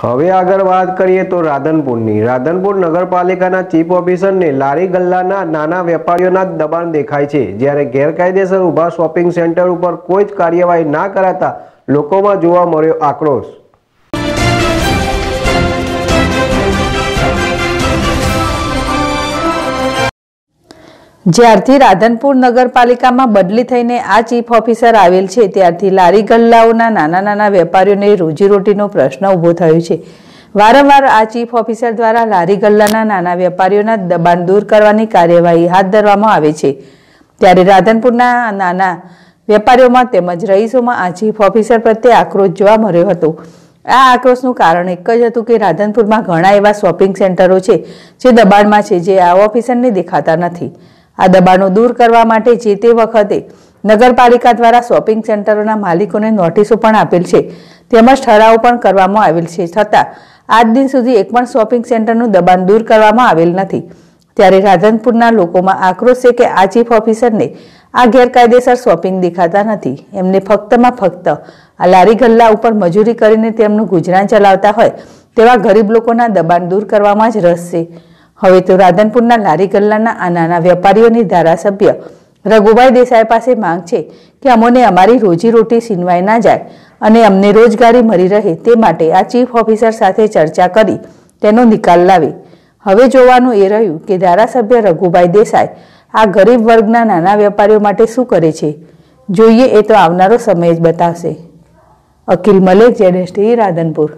હવે આગળ વાત કરીએ તો રાધનપુરની રાધનપુર નગરપાલિકાના ચીફ ઓફિસરને લારી ગલ્લાના નાના વેપારીઓના દબાણ દેખાય છે જ્યારે ગેરકાયદેસર ઊભા શોપિંગ સેન્ટર ઉપર કોઈ જ કાર્યવાહી ના કરાતા લોકોમાં જોવા મળ્યો આક્રોશ જ્યારથી રાધનપુર નગરપાલિકામાં બદલી થઈને આ ચીફ ઓફિસર આવેલ છે ત્યારથી લારી ગલ્લાઓના નાના નાના વેપારીઓને રોજીરોટીનો પ્રશ્ન ઊભો થયો છે વારંવાર આ ચીફ ઓફિસર દ્વારા લારી ગલ્લાના નાના વેપારીઓના દબાણ દૂર કરવાની કાર્યવાહી હાથ ધરવામાં આવે છે ત્યારે રાધનપુરના નાના વેપારીઓમાં તેમજ રહીશોમાં આ ચીફ ઓફિસર પ્રત્યે આક્રોશ જોવા મળ્યો હતો આ આક્રોશનું કારણ એક જ હતું કે રાધનપુરમાં ઘણા એવા શોપિંગ સેન્ટરો છે જે દબાણમાં છે જે આ ઓફિસરને દેખાતા નથી આ દબાણો દૂર કરવા માટે જે તે વખતે નગરપાલિકા દ્વારા શોપિંગ સેન્ટરોના માલિકોને નોટિસો પણ આપેલ છે તેમજ ઠરાવ પણ કરવામાં આવેલ છે છતાં આજ દિન સુધી એક પણ શોપિંગ સેન્ટરનું દબાણ દૂર કરવામાં આવેલ નથી ત્યારે રાધનપુરના લોકોમાં આક્રોશ છે કે આ ચીફ ઓફિસરને આ ગેરકાયદેસર શોપિંગ દેખાતા નથી એમને ફક્તમાં ફક્ત આ લારી ગલ્લા ઉપર મજૂરી કરીને તેમનું ગુજરાન ચલાવતા હોય તેવા ગરીબ લોકોના દબાણ દૂર કરવામાં જ રસ છે હવે તો રાધનપુરના લારી ગલ્લાના આ નાના વેપારીઓની ધારાસભ્ય રઘુભાઈ દેસાઈ પાસે માંગ છે કે અમોને અમારી રોજીરોટી છીનવાઈ ના જાય અને અમને રોજગારી મળી રહે તે માટે આ ચીફ ઓફિસર સાથે ચર્ચા કરી તેનો નિકાલ લાવે હવે જોવાનું એ રહ્યું કે ધારાસભ્ય રઘુભાઈ દેસાઈ આ ગરીબ વર્ગના નાના વેપારીઓ માટે શું કરે છે જોઈએ એ તો આવનારો સમય જ બતાવશે અકિલ મલેક જેડેશ રાધનપુર